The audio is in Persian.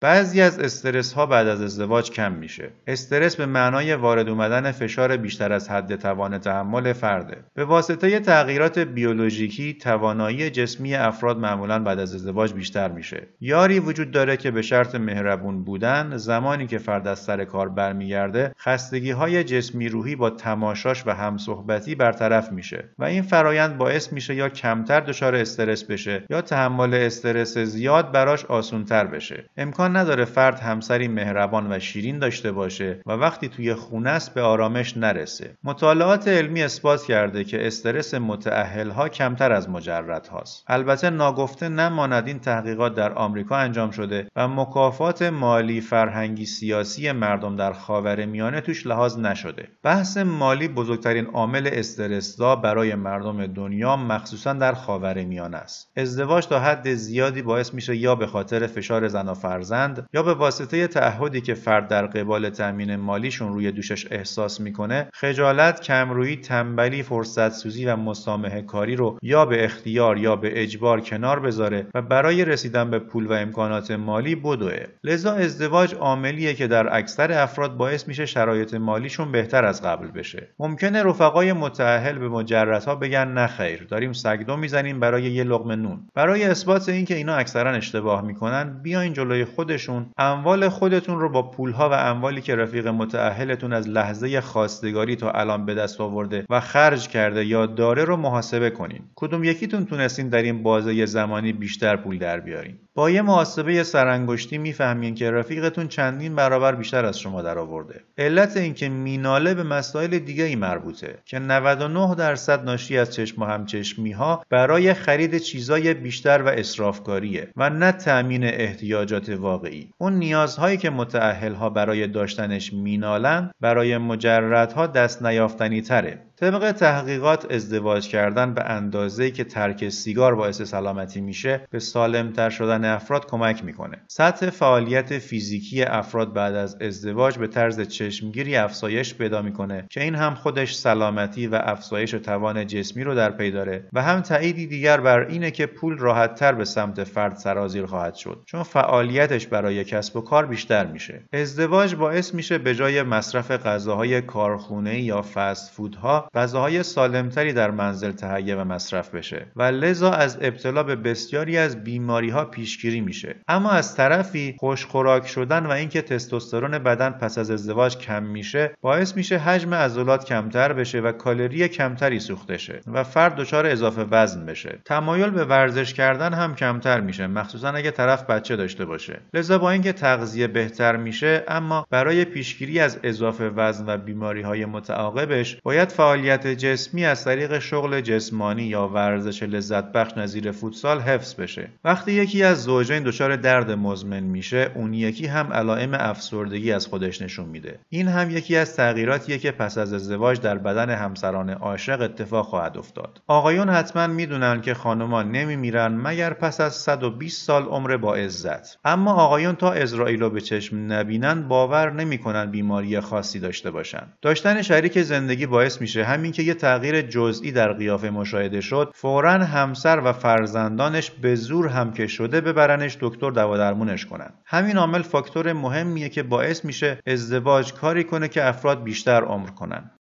بعضی از استرس ها بعد از ازدواج کم میشه. استرس به معنای وارد اومدن فشار بیشتر از حد توان تحمل فرده. به واسطه تغییرات بیولوژیکی توانایی جسمی افراد معمولا بعد از ازدواج بیشتر میشه. یاری وجود داره که به شرط مهربون بودن زمانی که فرد از سر کار برمیگرده خستگی های جسمی روحی با تماشاش و همصحبتی برطرف میشه و این فرایند باعث میشه یا کمتر دچار استرس بشه یا تحمل استرس زیاد براش آسونتر بشه. امکان نداره فرد همسری مهربان و شیرین داشته باشه و وقتی توی خونه است به آرامش نرسه مطالعات علمی اثبات کرده که استرس متعهل ها کمتر از مجرد هاست البته ناگفته نماند این تحقیقات در آمریکا انجام شده و مکافات مالی فرهنگی سیاسی مردم در خاور میانه توش لحاظ نشده بحث مالی بزرگترین عامل دا برای مردم دنیا مخصوصا در خاور میانه است ازدواج تا حد زیادی باعث میشه یا به خاطر فشار زن و یا به واسطه تعهدی که فرد در قبال تأمین مالیشون روی دوشش احساس میکنه خجالت کمرویی تنبلی فرصت سوزی و مسامحه کاری رو یا به اختیار یا به اجبار کنار بذاره و برای رسیدن به پول و امکانات مالی بدوه لذا ازدواج عاملیه که در اکثر افراد باعث میشه شرایط مالیشون بهتر از قبل بشه ممکنه رفقای متعهل به مجردها بگن نخیر داریم سگدو میزنیم برای یه لقمه نون برای اثبات اینکه اینا اکثرا اشتباه میکنن بیاین جلوی خود خودشون اموال خودتون رو با پولها و اموالی که رفیق متعهلتون از لحظه خواستگاری تا الان به دست آورده و خرج کرده یا داره رو محاسبه کنین کدوم یکیتون تونستین در این بازه زمانی بیشتر پول در بیارین با یه محاسبه سرانگشتی میفهمین که رفیقتون چندین برابر بیشتر از شما در درآورده علت اینکه میناله به مسائل دیگه ای مربوطه که 99 درصد ناشی از چشم و همچشمی ها برای خرید چیزای بیشتر و اسرافکاریه و نه تأمین احتیاجات واقعی واقعی اون نیازهایی که ها برای داشتنش مینالند برای مجردها دست نیافتنی تره طبق تحقیقات ازدواج کردن به اندازه که ترک سیگار باعث سلامتی میشه به سالمتر شدن افراد کمک میکنه سطح فعالیت فیزیکی افراد بعد از ازدواج به طرز چشمگیری افزایش پیدا میکنه که این هم خودش سلامتی و افزایش و توان جسمی رو در پی داره و هم تاییدی دیگر بر اینه که پول راحتتر به سمت فرد سرازیر خواهد شد چون فعالیتش برای کسب و کار بیشتر میشه ازدواج باعث میشه به جای مصرف غذاهای کارخونه یا فست فودها غذاهای سالمتری در منزل تهیه و مصرف بشه و لذا از ابتلا به بسیاری از بیماری ها پیشگیری میشه اما از طرفی خوش خوراک شدن و اینکه تستوسترون بدن پس از ازدواج کم میشه باعث میشه حجم عضلات کمتر بشه و کالری کمتری سوخته شه و فرد دچار اضافه وزن بشه تمایل به ورزش کردن هم کمتر میشه مخصوصا اگه طرف بچه داشته باشه لذا با اینکه تغذیه بهتر میشه اما برای پیشگیری از اضافه وزن و بیماری های متعاقبش باید فعال فعالیت جسمی از طریق شغل جسمانی یا ورزش لذت بخش نظیر فوتسال حفظ بشه وقتی یکی از زوجین دچار درد مزمن میشه اون یکی هم علائم افسردگی از خودش نشون میده این هم یکی از تغییراتیه که پس از ازدواج در بدن همسران عاشق اتفاق خواهد افتاد آقایون حتما میدونن که خانما نمیمیرن مگر پس از 120 سال عمر با عزت اما آقایون تا اسرائیل رو به چشم نبینن باور نمیکنن بیماری خاصی داشته باشن داشتن شریک زندگی باعث میشه همین که یه تغییر جزئی در قیافه مشاهده شد فورا همسر و فرزندانش به زور هم که شده ببرنش دکتر دوادرمونش کنن همین عامل فاکتور مهمیه که باعث میشه ازدواج کاری کنه که افراد بیشتر عمر کنن